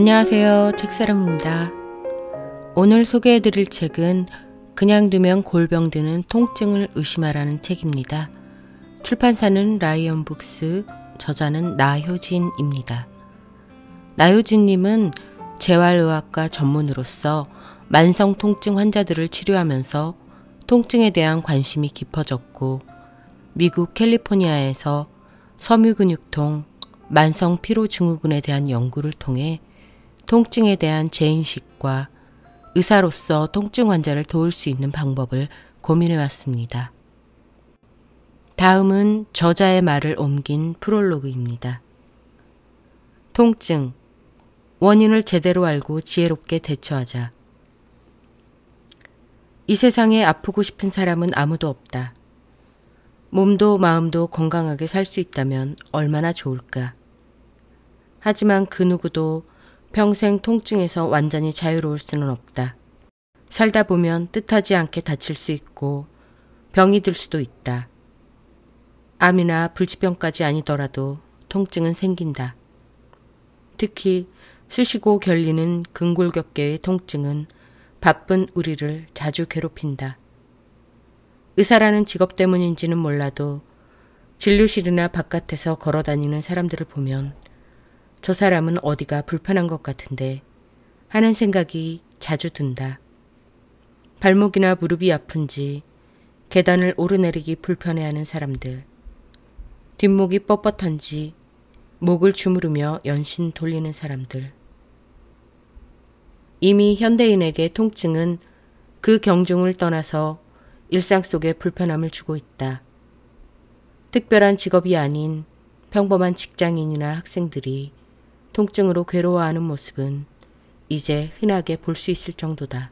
안녕하세요. 책사람입니다. 오늘 소개해 드릴 책은 그냥 두면 골병 드는 통증을 의심하라는 책입니다. 출판사는 라이언 북스, 저자는 나효진입니다. 나효진 님은 재활의학과 전문으로서 만성 통증 환자들을 치료하면서 통증에 대한 관심이 깊어졌고 미국 캘리포니아에서 섬유근육통, 만성 피로 증후군에 대한 연구를 통해 통증에 대한 재인식과 의사로서 통증 환자를 도울 수 있는 방법을 고민해 왔습니다. 다음은 저자의 말을 옮긴 프롤로그입니다. 통증, 원인을 제대로 알고 지혜롭게 대처하자. 이 세상에 아프고 싶은 사람은 아무도 없다. 몸도 마음도 건강하게 살 수 있다면 얼마나 좋을까. 하지만 그 누구도 평생 통증에서 완전히 자유로울 수는 없다. 살다 보면 뜻하지 않게 다칠 수 있고 병이 들 수도 있다. 암이나 불치병까지 아니더라도 통증은 생긴다. 특히 쑤시고 결리는 근골격계의 통증은 바쁜 우리를 자주 괴롭힌다. 의사라는 직업 때문인지는 몰라도 진료실이나 바깥에서 걸어 다니는 사람들을 보면 저 사람은 어디가 불편한 것 같은데 하는 생각이 자주 든다. 발목이나 무릎이 아픈지 계단을 오르내리기 불편해하는 사람들. 뒷목이 뻣뻣한지 목을 주무르며 연신 돌리는 사람들. 이미 현대인에게 통증은 그 경중을 떠나서 일상 속에 불편함을 주고 있다. 특별한 직업이 아닌 평범한 직장인이나 학생들이 통증으로 괴로워하는 모습은 이제 흔하게 볼 수 있을 정도다.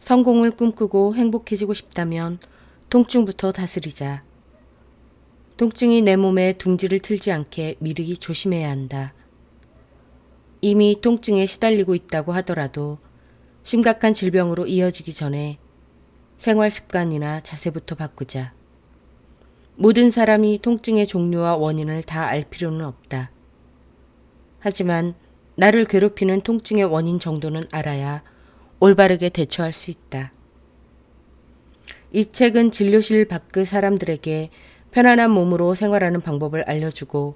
성공을 꿈꾸고 행복해지고 싶다면 통증부터 다스리자. 통증이 내 몸에 둥지를 틀지 않게 미리 조심해야 한다. 이미 통증에 시달리고 있다고 하더라도 심각한 질병으로 이어지기 전에 생활 습관이나 자세부터 바꾸자. 모든 사람이 통증의 종류와 원인을 다 알 필요는 없다. 하지만 나를 괴롭히는 통증의 원인 정도는 알아야 올바르게 대처할 수 있다. 이 책은 진료실 밖의 그 사람들에게 편안한 몸으로 생활하는 방법을 알려주고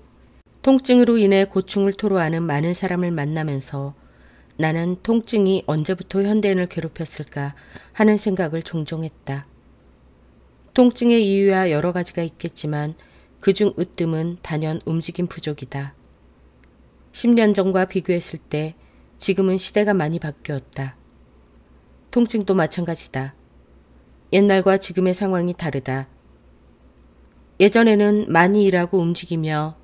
통증으로 인해 고충을 토로하는 많은 사람을 만나면서 나는 통증이 언제부터 현대인을 괴롭혔을까 하는 생각을 종종 했다. 통증의 이유야 여러 가지가 있겠지만 그중 으뜸은 단연 움직임 부족이다. 10년 전과 비교했을 때 지금은 시대가 많이 바뀌었다. 통증도 마찬가지다. 옛날과 지금의 상황이 다르다. 예전에는 많이 일하고 움직이며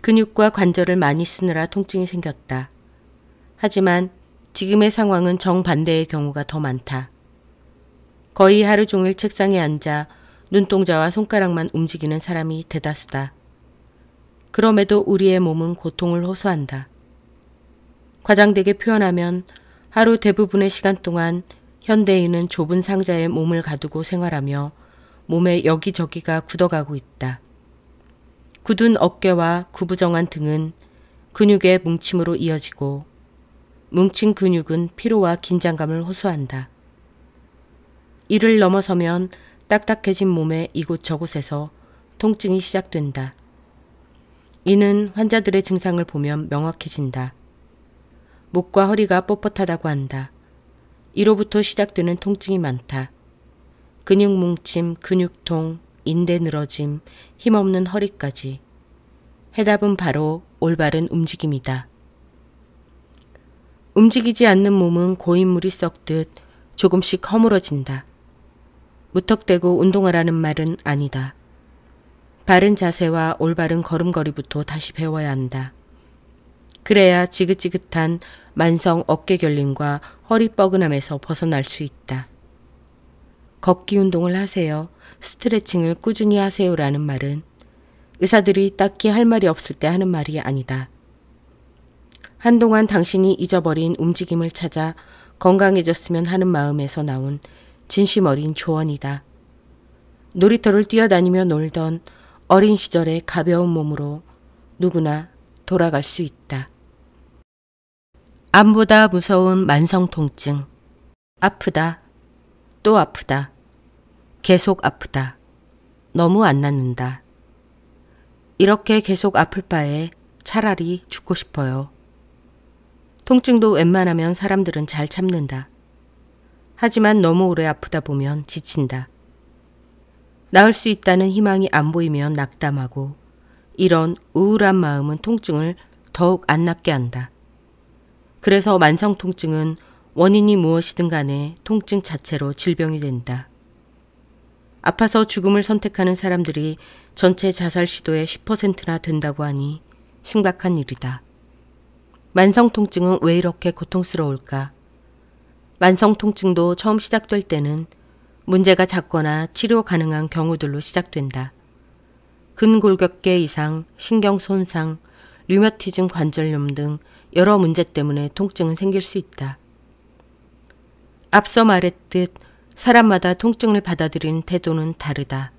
근육과 관절을 많이 쓰느라 통증이 생겼다. 하지만 지금의 상황은 정반대의 경우가 더 많다. 거의 하루 종일 책상에 앉아 눈동자와 손가락만 움직이는 사람이 대다수다. 그럼에도 우리의 몸은 고통을 호소한다. 과장되게 표현하면 하루 대부분의 시간 동안 현대인은 좁은 상자에 몸을 가두고 생활하며 몸의 여기저기가 굳어가고 있다. 굳은 어깨와 구부정한 등은 근육의 뭉침으로 이어지고 뭉친 근육은 피로와 긴장감을 호소한다. 이를 넘어서면 딱딱해진 몸의 이곳저곳에서 통증이 시작된다. 이는 환자들의 증상을 보면 명확해진다. 목과 허리가 뻣뻣하다고 한다. 이로부터 시작되는 통증이 많다. 근육 뭉침, 근육통, 인대 늘어짐, 힘없는 허리까지. 해답은 바로 올바른 움직임이다. 움직이지 않는 몸은 고인물이 썩듯 조금씩 허물어진다. 무턱대고 운동하라는 말은 아니다. 바른 자세와 올바른 걸음걸이부터 다시 배워야 한다. 그래야 지긋지긋한 만성 어깨 결림과 허리 뻐근함에서 벗어날 수 있다. 걷기 운동을 하세요. 스트레칭을 꾸준히 하세요라는 말은 의사들이 딱히 할 말이 없을 때 하는 말이 아니다. 한동안 당신이 잊어버린 움직임을 찾아 건강해졌으면 하는 마음에서 나온 진심 어린 조언이다. 놀이터를 뛰어다니며 놀던 어린 시절의 가벼운 몸으로 누구나 돌아갈 수 있다. 암보다 무서운 만성통증. 아프다. 또 아프다. 계속 아프다. 너무 안 낫는다. 이렇게 계속 아플 바에 차라리 죽고 싶어요. 통증도 웬만하면 사람들은 잘 참는다. 하지만 너무 오래 아프다 보면 지친다. 나을 수 있다는 희망이 안 보이면 낙담하고 이런 우울한 마음은 통증을 더욱 안 낫게 한다. 그래서 만성 통증은 원인이 무엇이든 간에 통증 자체로 질병이 된다. 아파서 죽음을 선택하는 사람들이 전체 자살 시도의 10%나 된다고 하니 심각한 일이다. 만성 통증은 왜 이렇게 고통스러울까? 만성 통증도 처음 시작될 때는 문제가 작거나 치료 가능한 경우들로 시작된다. 근골격계 이상, 신경 손상, 류머티즘 관절염 등 여러 문제 때문에 통증은 생길 수 있다. 앞서 말했듯 사람마다 통증을 받아들이는 태도는 다르다.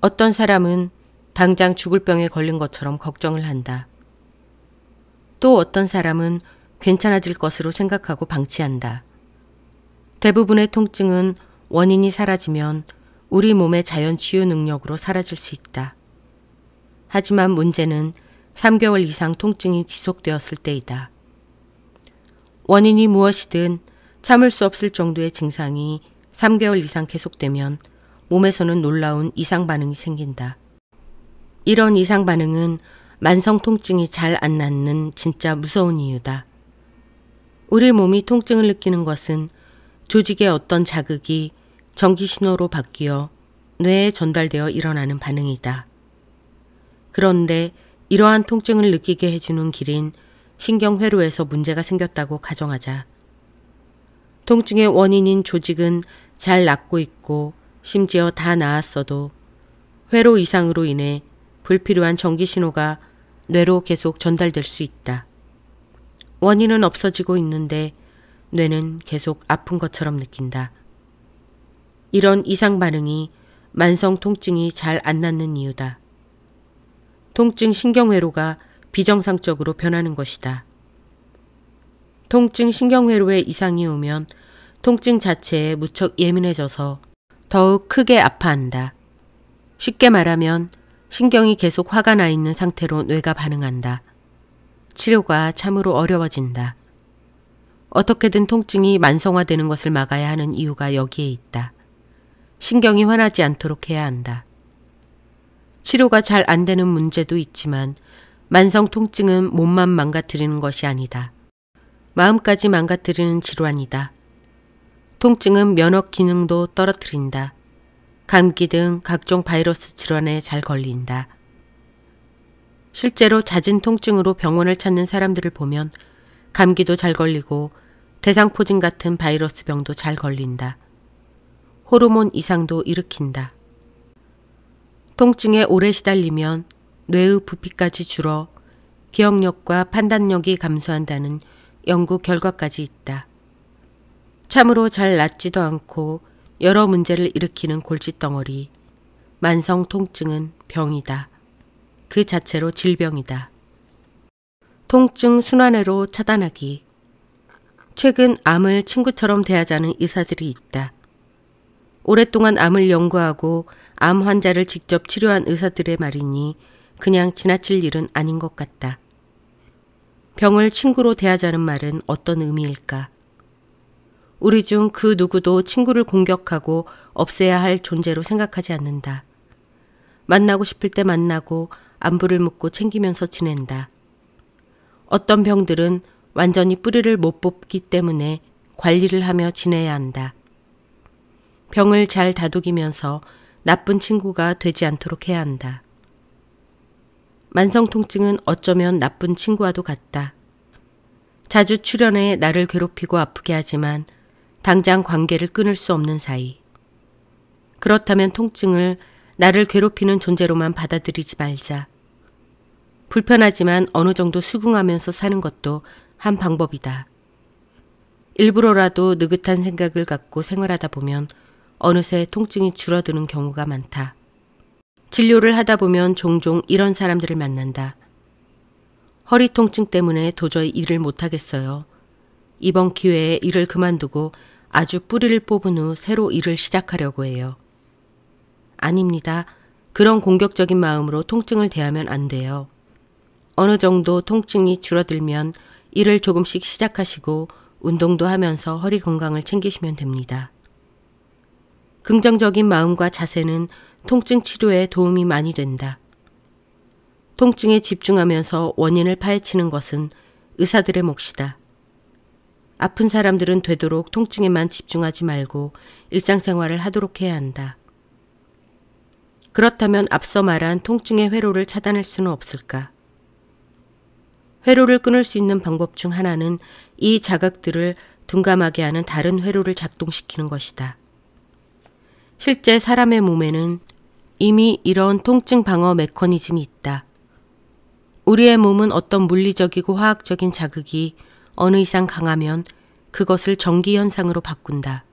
어떤 사람은 당장 죽을 병에 걸린 것처럼 걱정을 한다. 또 어떤 사람은 괜찮아질 것으로 생각하고 방치한다. 대부분의 통증은 원인이 사라지면 우리 몸의 자연 치유 능력으로 사라질 수 있다. 하지만 문제는 3개월 이상 통증이 지속되었을 때이다. 원인이 무엇이든 참을 수 없을 정도의 증상이 3개월 이상 계속되면 몸에서는 놀라운 이상 반응이 생긴다. 이런 이상 반응은 만성 통증이 잘 안 낫는 진짜 무서운 이유다. 우리 몸이 통증을 느끼는 것은 조직의 어떤 자극이 전기신호로 바뀌어 뇌에 전달되어 일어나는 반응이다. 그런데 이러한 통증을 느끼게 해주는 길인 신경회로에서 문제가 생겼다고 가정하자. 통증의 원인인 조직은 잘 낫고 있고 심지어 다 나았어도 회로 이상으로 인해 불필요한 전기신호가 뇌로 계속 전달될 수 있다. 원인은 없어지고 있는데 뇌는 계속 아픈 것처럼 느낀다. 이런 이상 반응이 만성 통증이 잘 안 낫는 이유다. 통증 신경회로가 비정상적으로 변하는 것이다. 통증 신경회로에 이상이 오면 통증 자체에 무척 예민해져서 더욱 크게 아파한다. 쉽게 말하면 신경이 계속 화가 나 있는 상태로 뇌가 반응한다. 치료가 참으로 어려워진다. 어떻게든 통증이 만성화되는 것을 막아야 하는 이유가 여기에 있다. 신경이 화나지 않도록 해야 한다. 치료가 잘 안 되는 문제도 있지만 만성 통증은 몸만 망가뜨리는 것이 아니다. 마음까지 망가뜨리는 질환이다. 통증은 면역 기능도 떨어뜨린다. 감기 등 각종 바이러스 질환에 잘 걸린다. 실제로 잦은 통증으로 병원을 찾는 사람들을 보면 감기도 잘 걸리고 대상포진 같은 바이러스 병도 잘 걸린다. 호르몬 이상도 일으킨다. 통증에 오래 시달리면 뇌의 부피까지 줄어 기억력과 판단력이 감소한다는 연구 결과까지 있다. 참으로 잘 낫지도 않고 여러 문제를 일으키는 골칫덩어리. 만성 통증은 병이다. 그 자체로 질병이다. 통증 순환으로 차단하기. 최근 암을 친구처럼 대하자는 의사들이 있다. 오랫동안 암을 연구하고 암 환자를 직접 치료한 의사들의 말이니 그냥 지나칠 일은 아닌 것 같다. 병을 친구로 대하자는 말은 어떤 의미일까? 우리 중 그 누구도 친구를 공격하고 없애야 할 존재로 생각하지 않는다. 만나고 싶을 때 만나고 안부를 묻고 챙기면서 지낸다. 어떤 병들은 완전히 뿌리를 못 뽑기 때문에 관리를 하며 지내야 한다. 병을 잘 다독이면서 나쁜 친구가 되지 않도록 해야 한다. 만성통증은 어쩌면 나쁜 친구와도 같다. 자주 출연해 나를 괴롭히고 아프게 하지만 당장 관계를 끊을 수 없는 사이. 그렇다면 통증을 나를 괴롭히는 존재로만 받아들이지 말자. 불편하지만 어느 정도 수긍하면서 사는 것도 한 방법이다. 일부러라도 느긋한 생각을 갖고 생활하다 보면 어느새 통증이 줄어드는 경우가 많다. 진료를 하다 보면 종종 이런 사람들을 만난다. 허리 통증 때문에 도저히 일을 못하겠어요. 이번 기회에 일을 그만두고 아주 뿌리를 뽑은 후 새로 일을 시작하려고 해요. 아닙니다. 그런 공격적인 마음으로 통증을 대하면 안 돼요. 어느 정도 통증이 줄어들면 일을 조금씩 시작하시고 운동도 하면서 허리 건강을 챙기시면 됩니다. 긍정적인 마음과 자세는 통증 치료에 도움이 많이 된다. 통증에 집중하면서 원인을 파헤치는 것은 의사들의 몫이다. 아픈 사람들은 되도록 통증에만 집중하지 말고 일상생활을 하도록 해야 한다. 그렇다면 앞서 말한 통증의 회로를 차단할 수는 없을까? 회로를 끊을 수 있는 방법 중 하나는 이 자각들을 둔감하게 하는 다른 회로를 작동시키는 것이다. 실제 사람의 몸에는 이미 이런 통증 방어 메커니즘이 있다. 우리의 몸은 어떤 물리적이고 화학적인 자극이 어느 이상 강하면 그것을 전기 현상으로 바꾼다.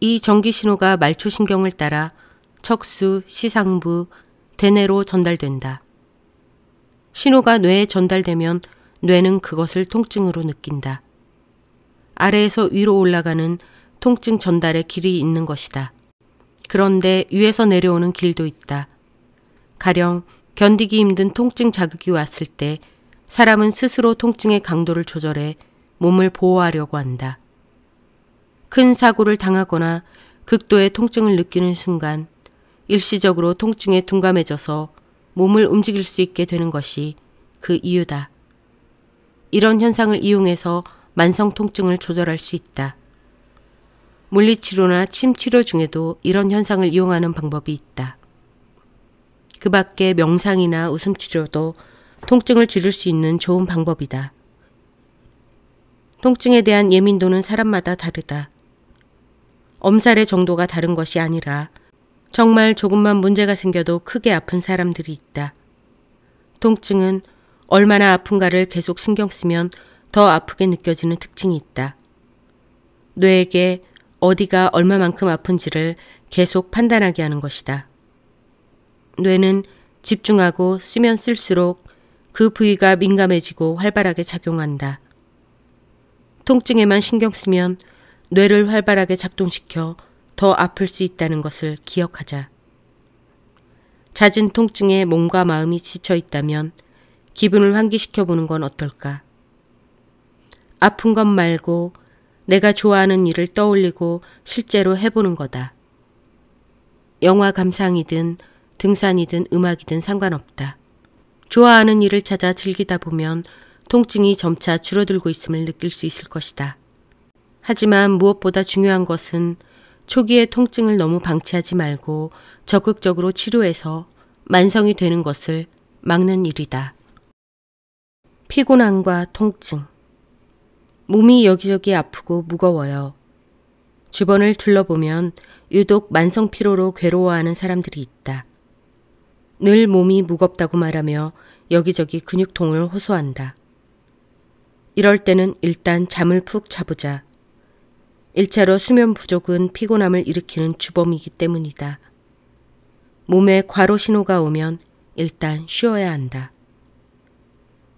이 전기 신호가 말초신경을 따라 척수, 시상부, 대뇌로 전달된다. 신호가 뇌에 전달되면 뇌는 그것을 통증으로 느낀다. 아래에서 위로 올라가는 통증 전달의 길이 있는 것이다. 그런데 위에서 내려오는 길도 있다. 가령 견디기 힘든 통증 자극이 왔을 때 사람은 스스로 통증의 강도를 조절해 몸을 보호하려고 한다. 큰 사고를 당하거나 극도의 통증을 느끼는 순간 일시적으로 통증에 둔감해져서 몸을 움직일 수 있게 되는 것이 그 이유다. 이런 현상을 이용해서 만성 통증을 조절할 수 있다. 물리치료나 침치료 중에도 이런 현상을 이용하는 방법이 있다. 그 밖에 명상이나 웃음치료도 통증을 줄일 수 있는 좋은 방법이다. 통증에 대한 예민도는 사람마다 다르다. 엄살의 정도가 다른 것이 아니라 정말 조금만 문제가 생겨도 크게 아픈 사람들이 있다. 통증은 얼마나 아픈가를 계속 신경 쓰면 더 아프게 느껴지는 특징이 있다. 뇌에게 어디가 얼마만큼 아픈지를 계속 판단하게 하는 것이다. 뇌는 집중하고 쓰면 쓸수록 그 부위가 민감해지고 활발하게 작용한다. 통증에만 신경 쓰면 뇌를 활발하게 작동시켜 더 아플 수 있다는 것을 기억하자. 잦은 통증에 몸과 마음이 지쳐 있다면 기분을 환기시켜 보는 건 어떨까? 아픈 것 말고 내가 좋아하는 일을 떠올리고 실제로 해보는 거다. 영화 감상이든 등산이든 음악이든 상관없다. 좋아하는 일을 찾아 즐기다 보면 통증이 점차 줄어들고 있음을 느낄 수 있을 것이다. 하지만 무엇보다 중요한 것은 초기에 통증을 너무 방치하지 말고 적극적으로 치료해서 만성이 되는 것을 막는 일이다. 피곤함과 통증 몸이 여기저기 아프고 무거워요. 주변을 둘러보면 유독 만성 피로로 괴로워하는 사람들이 있다. 늘 몸이 무겁다고 말하며 여기저기 근육통을 호소한다. 이럴 때는 일단 잠을 푹 자보자. 일차로 수면 부족은 피곤함을 일으키는 주범이기 때문이다. 몸에 과로 신호가 오면 일단 쉬어야 한다.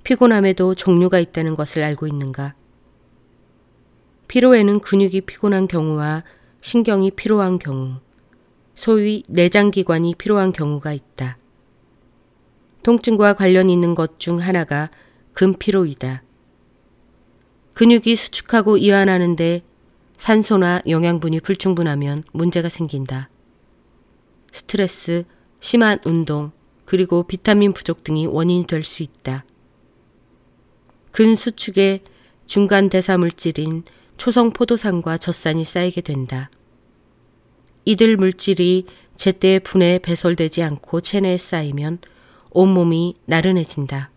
피곤함에도 종류가 있다는 것을 알고 있는가? 피로에는 근육이 피곤한 경우와 신경이 피로한 경우, 소위 내장기관이 피로한 경우가 있다. 통증과 관련 있는 것 중 하나가 금피로이다 근육이 수축하고 이완하는데 산소나 영양분이 불충분하면 문제가 생긴다. 스트레스, 심한 운동, 그리고 비타민 부족 등이 원인이 될 수 있다. 근수축에 중간 대사 물질인 초성 포도산과 젖산이 쌓이게 된다. 이들 물질이 제때 분해 배설되지 않고 체내에 쌓이면 온몸이 나른해진다.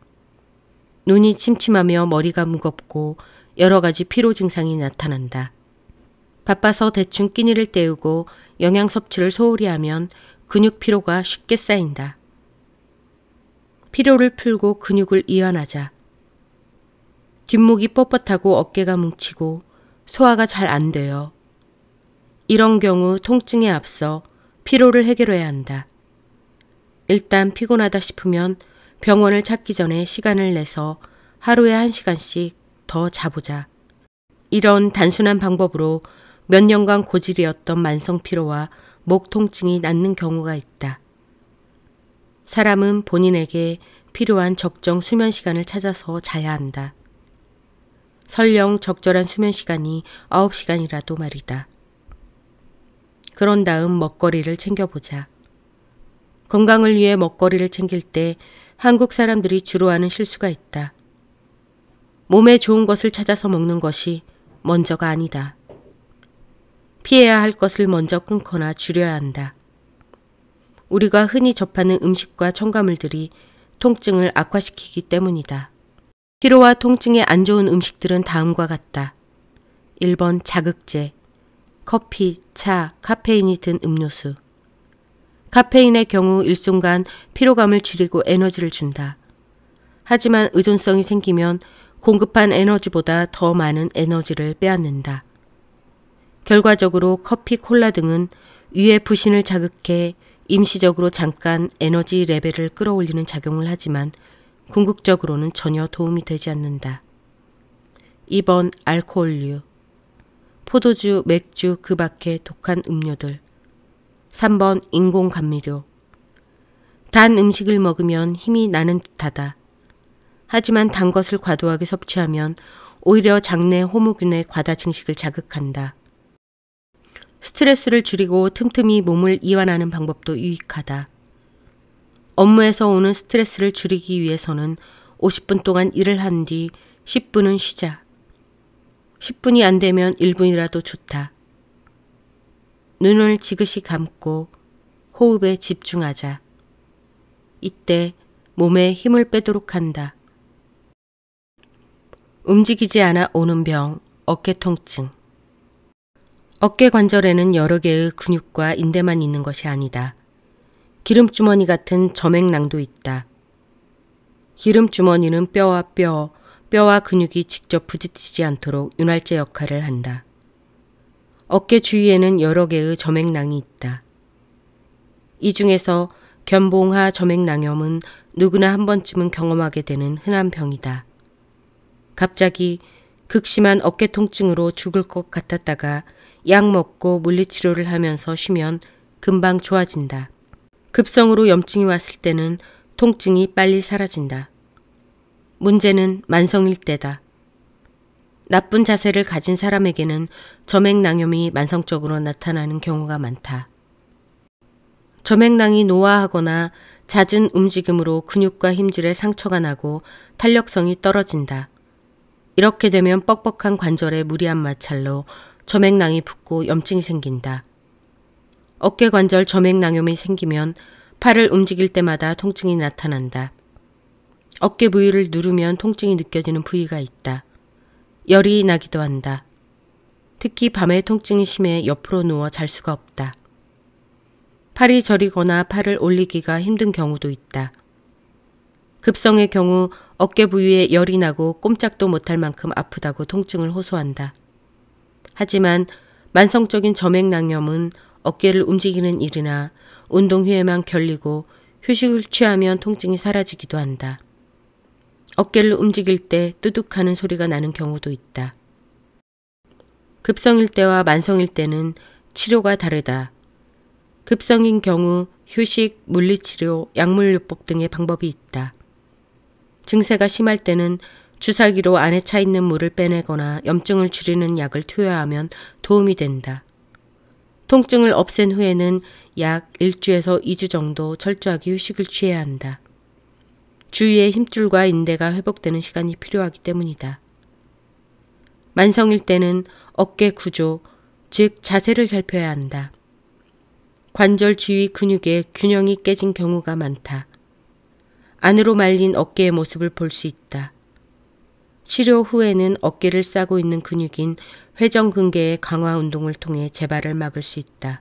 눈이 침침하며 머리가 무겁고 여러 가지 피로 증상이 나타난다. 바빠서 대충 끼니를 때우고 영양 섭취를 소홀히 하면 근육 피로가 쉽게 쌓인다. 피로를 풀고 근육을 이완하자. 뒷목이 뻣뻣하고 어깨가 뭉치고 소화가 잘 안 돼요. 이런 경우 통증에 앞서 피로를 해결해야 한다. 일단 피곤하다 싶으면 병원을 찾기 전에 시간을 내서 하루에 한시간씩더 자보자. 이런 단순한 방법으로 몇 년간 고질이었던 만성피로와 목 통증이 낫는 경우가 있다. 사람은 본인에게 필요한 적정 수면 시간을 찾아서 자야 한다. 설령 적절한 수면 시간이 9시간이라도 말이다. 그런 다음 먹거리를 챙겨보자. 건강을 위해 먹거리를 챙길 때 한국 사람들이 주로 하는 실수가 있다. 몸에 좋은 것을 찾아서 먹는 것이 먼저가 아니다. 피해야 할 것을 먼저 끊거나 줄여야 한다. 우리가 흔히 접하는 음식과 첨가물들이 통증을 악화시키기 때문이다. 피로와 통증에 안 좋은 음식들은 다음과 같다. 1번 자극제, 커피, 차, 카페인이 든 음료수. 카페인의 경우 일순간 피로감을 줄이고 에너지를 준다. 하지만 의존성이 생기면 공급한 에너지보다 더 많은 에너지를 빼앗는다. 결과적으로 커피, 콜라 등은 위의 부신을 자극해 임시적으로 잠깐 에너지 레벨을 끌어올리는 작용을 하지만 궁극적으로는 전혀 도움이 되지 않는다. 2번 알코올류 포도주, 맥주, 그 밖의 독한 음료들 3번 인공감미료 단 음식을 먹으면 힘이 나는 듯하다. 하지만 단 것을 과도하게 섭취하면 오히려 장내 호모균의 과다 증식을 자극한다. 스트레스를 줄이고 틈틈이 몸을 이완하는 방법도 유익하다. 업무에서 오는 스트레스를 줄이기 위해서는 50분 동안 일을 한 뒤 10분은 쉬자. 10분이 안 되면 1분이라도 좋다. 눈을 지그시 감고 호흡에 집중하자. 이때 몸에 힘을 빼도록 한다. 움직이지 않아 오는 병, 어깨 통증. 어깨 관절에는 여러 개의 근육과 인대만 있는 것이 아니다. 기름주머니 같은 점액낭도 있다. 기름주머니는 뼈와 뼈, 뼈와 근육이 직접 부딪히지 않도록 윤활제 역할을 한다. 어깨 주위에는 여러 개의 점액낭이 있다. 이 중에서 견봉하 점액낭염은 누구나 한 번쯤은 경험하게 되는 흔한 병이다. 갑자기 극심한 어깨 통증으로 죽을 것 같았다가 약 먹고 물리치료를 하면서 쉬면 금방 좋아진다. 급성으로 염증이 왔을 때는 통증이 빨리 사라진다. 문제는 만성일 때다. 나쁜 자세를 가진 사람에게는 점액낭염이 만성적으로 나타나는 경우가 많다. 점액낭이 노화하거나 잦은 움직임으로 근육과 힘줄에 상처가 나고 탄력성이 떨어진다. 이렇게 되면 뻑뻑한 관절에 무리한 마찰로 점액낭이 붓고 염증이 생긴다. 어깨 관절 점액낭염이 생기면 팔을 움직일 때마다 통증이 나타난다. 어깨 부위를 누르면 통증이 느껴지는 부위가 있다. 열이 나기도 한다. 특히 밤에 통증이 심해 옆으로 누워 잘 수가 없다. 팔이 저리거나 팔을 올리기가 힘든 경우도 있다. 급성의 경우 어깨 부위에 열이 나고 꼼짝도 못할 만큼 아프다고 통증을 호소한다. 하지만 만성적인 점액낭염은 어깨를 움직이는 일이나 운동 후에만 결리고 휴식을 취하면 통증이 사라지기도 한다. 어깨를 움직일 때 뚜둑하는 소리가 나는 경우도 있다. 급성일 때와 만성일 때는 치료가 다르다. 급성인 경우 휴식, 물리치료, 약물요법 등의 방법이 있다. 증세가 심할 때는 주사기로 안에 차 있는 물을 빼내거나 염증을 줄이는 약을 투여하면 도움이 된다. 통증을 없앤 후에는 약 1주에서 2주 정도 철저하게 휴식을 취해야 한다. 주위의 힘줄과 인대가 회복되는 시간이 필요하기 때문이다. 만성일 때는 어깨 구조, 즉 자세를 살펴야 한다. 관절 주위 근육의 균형이 깨진 경우가 많다. 안으로 말린 어깨의 모습을 볼 수 있다. 치료 후에는 어깨를 싸고 있는 근육인 회전근개의 강화 운동을 통해 재발을 막을 수 있다.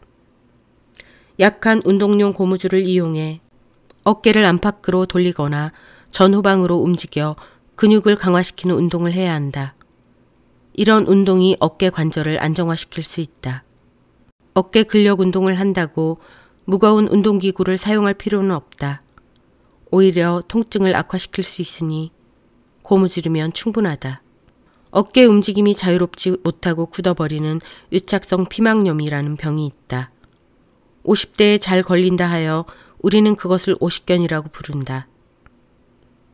약한 운동용 고무줄을 이용해 어깨를 안팎으로 돌리거나 전후방으로 움직여 근육을 강화시키는 운동을 해야 한다. 이런 운동이 어깨 관절을 안정화시킬 수 있다. 어깨 근력 운동을 한다고 무거운 운동기구를 사용할 필요는 없다. 오히려 통증을 악화시킬 수 있으니 고무지르면 충분하다. 어깨 움직임이 자유롭지 못하고 굳어버리는 유착성 피막염이라는 병이 있다. 50대에 잘 걸린다 하여 우리는 그것을 오십견이라고 부른다.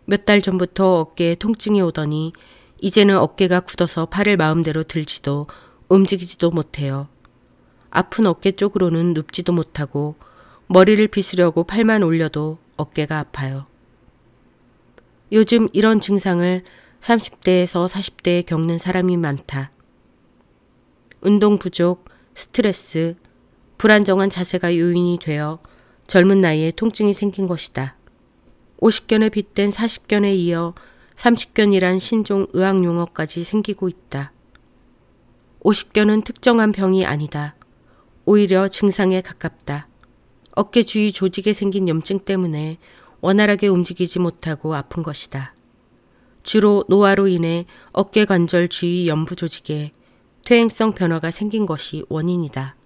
몇 달 전부터 어깨에 통증이 오더니 이제는 어깨가 굳어서 팔을 마음대로 들지도 움직이지도 못해요. 아픈 어깨 쪽으로는 눕지도 못하고 머리를 빗으려고 팔만 올려도 어깨가 아파요. 요즘 이런 증상을 30대에서 40대에 겪는 사람이 많다. 운동 부족, 스트레스, 불안정한 자세가 요인이 되어 젊은 나이에 통증이 생긴 것이다. 50견에 빗댄 40견에 이어 30견이란 신종 의학 용어까지 생기고 있다. 50견은 특정한 병이 아니다. 오히려 증상에 가깝다. 어깨 주위 조직에 생긴 염증 때문에 원활하게 움직이지 못하고 아픈 것이다. 주로 노화로 인해 어깨 관절 주위 연부 조직에 퇴행성 변화가 생긴 것이 원인이다.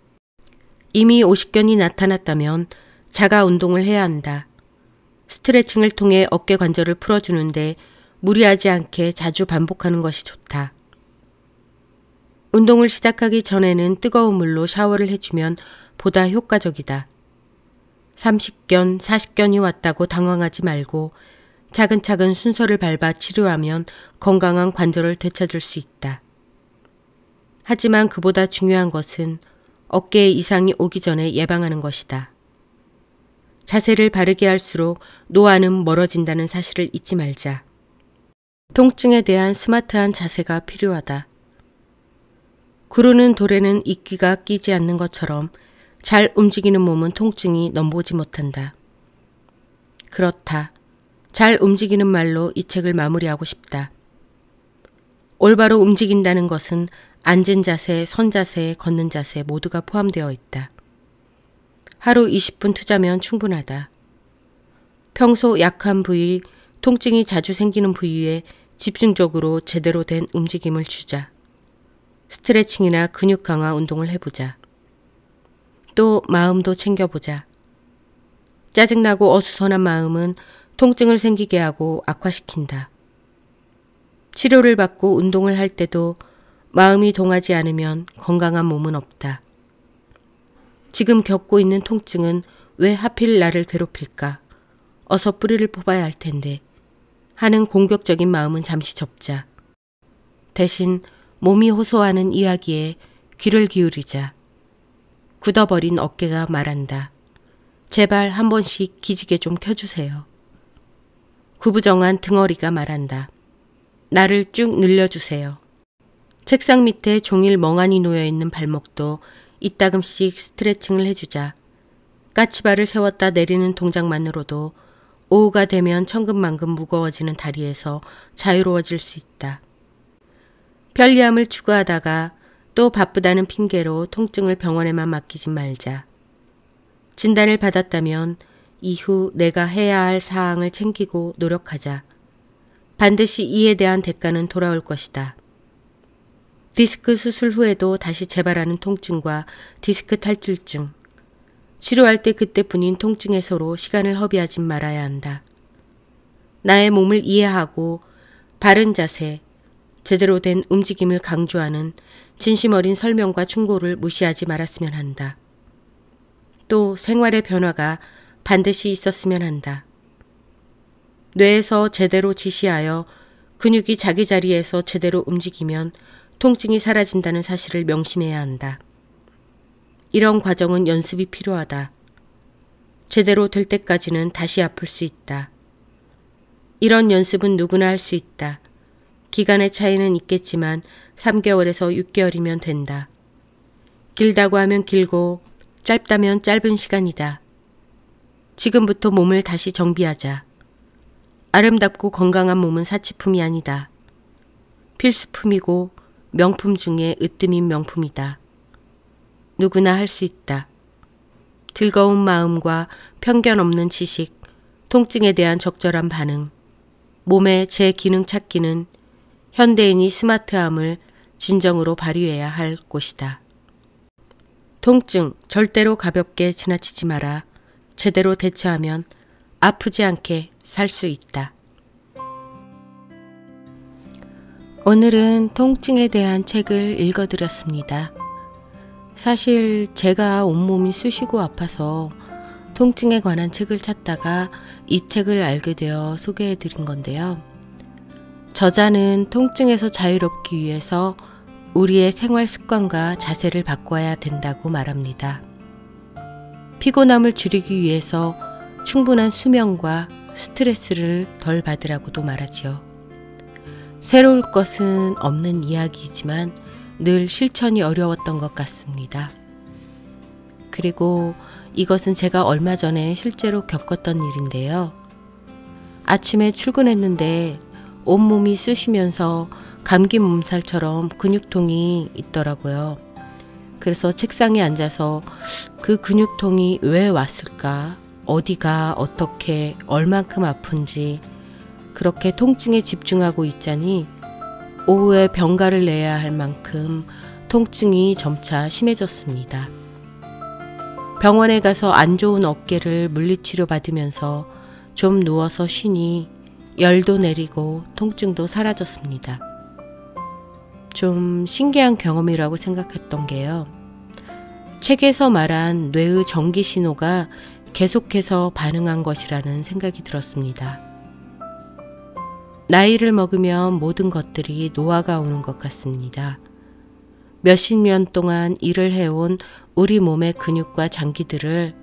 이미 오십견이 나타났다면 자가 운동을 해야 한다. 스트레칭을 통해 어깨 관절을 풀어주는데 무리하지 않게 자주 반복하는 것이 좋다. 운동을 시작하기 전에는 뜨거운 물로 샤워를 해주면 보다 효과적이다. 30견, 40견이 왔다고 당황하지 말고 차근차근 순서를 밟아 치료하면 건강한 관절을 되찾을 수 있다. 하지만 그보다 중요한 것은 어깨에 이상이 오기 전에 예방하는 것이다. 자세를 바르게 할수록 노화는 멀어진다는 사실을 잊지 말자. 통증에 대한 스마트한 자세가 필요하다. 구르는 돌에는 이끼가 끼지 않는 것처럼 잘 움직이는 몸은 통증이 넘보지 못한다. 그렇다. 잘 움직이는 말로 이 책을 마무리하고 싶다. 올바로 움직인다는 것은 앉은 자세, 선 자세, 걷는 자세 모두가 포함되어 있다. 하루 20분 투자면 충분하다. 평소 약한 부위, 통증이 자주 생기는 부위에 집중적으로 제대로 된 움직임을 주자. 스트레칭이나 근육 강화 운동을 해보자. 또 마음도 챙겨보자. 짜증나고 어수선한 마음은 통증을 생기게 하고 악화시킨다. 치료를 받고 운동을 할 때도 마음이 동하지 않으면 건강한 몸은 없다. 지금 겪고 있는 통증은 왜 하필 나를 괴롭힐까? 어서 뿌리를 뽑아야 할 텐데. 하는 공격적인 마음은 잠시 접자. 대신 몸이 호소하는 이야기에 귀를 기울이자. 굳어버린 어깨가 말한다. 제발 한 번씩 기지개 좀 켜주세요. 구부정한 등어리가 말한다. 나를 쭉 늘려주세요. 책상 밑에 종일 멍하니 놓여있는 발목도 이따금씩 스트레칭을 해주자. 까치발을 세웠다 내리는 동작만으로도 오후가 되면 천금만근 무거워지는 다리에서 자유로워질 수 있다. 편리함을 추구하다가 또 바쁘다는 핑계로 통증을 병원에만 맡기지 말자. 진단을 받았다면 이후 내가 해야 할 사항을 챙기고 노력하자. 반드시 이에 대한 대가는 돌아올 것이다. 디스크 수술 후에도 다시 재발하는 통증과 디스크 탈출증. 치료할 때 그때뿐인 통증에 서로 시간을 허비하지 말아야 한다. 나의 몸을 이해하고 바른 자세, 제대로 된 움직임을 강조하는 진심 어린 설명과 충고를 무시하지 말았으면 한다. 또 생활의 변화가 반드시 있었으면 한다. 뇌에서 제대로 지시하여 근육이 자기 자리에서 제대로 움직이면 통증이 사라진다는 사실을 명심해야 한다. 이런 과정은 연습이 필요하다. 제대로 될 때까지는 다시 아플 수 있다. 이런 연습은 누구나 할 수 있다. 기간의 차이는 있겠지만 3개월에서 6개월이면 된다. 길다고 하면 길고 짧다면 짧은 시간이다. 지금부터 몸을 다시 정비하자. 아름답고 건강한 몸은 사치품이 아니다. 필수품이고 명품 중에 으뜸인 명품이다. 누구나 할 수 있다. 즐거운 마음과 편견 없는 지식, 통증에 대한 적절한 반응, 몸의 제 기능 찾기는 현대인이 스마트함을 진정으로 발휘해야 할 곳이다. 통증 절대로 가볍게 지나치지 마라. 제대로 대처하면 아프지 않게 살 수 있다. 오늘은 통증에 대한 책을 읽어드렸습니다. 사실 제가 온몸이 쑤시고 아파서 통증에 관한 책을 찾다가 이 책을 알게 되어 소개해드린 건데요. 저자는 통증에서 자유롭기 위해서 우리의 생활 습관과 자세를 바꿔야 된다고 말합니다. 피곤함을 줄이기 위해서 충분한 수면과 스트레스를 덜 받으라고도 말하지요. 새로울 것은 없는 이야기이지만 늘 실천이 어려웠던 것 같습니다. 그리고 이것은 제가 얼마 전에 실제로 겪었던 일인데요. 아침에 출근했는데 온몸이 쑤시면서 감기 몸살처럼 근육통이 있더라고요. 그래서 책상에 앉아서 그 근육통이 왜 왔을까? 어디가 어떻게 얼만큼 아픈지 그렇게 통증에 집중하고 있자니 오후에 병가를 내야 할 만큼 통증이 점차 심해졌습니다. 병원에 가서 안 좋은 어깨를 물리치료 받으면서 좀 누워서 쉬니 열도 내리고 통증도 사라졌습니다. 좀 신기한 경험이라고 생각했던 게요. 책에서 말한 뇌의 전기 신호가 계속해서 반응한 것이라는 생각이 들었습니다. 나이를 먹으면 모든 것들이 노화가 오는 것 같습니다. 몇십 년 동안 일을 해온 우리 몸의 근육과 장기들을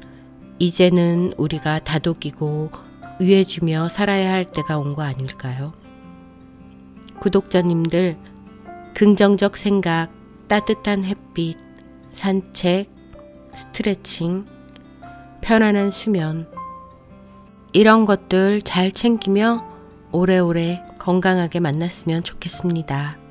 이제는 우리가 다독이고 위해주며 살아야 할 때가 온 거 아닐까요? 구독자님들, 긍정적 생각, 따뜻한 햇빛, 산책, 스트레칭, 편안한 수면, 이런 것들 잘 챙기며 오래오래 건강하게 만났으면 좋겠습니다.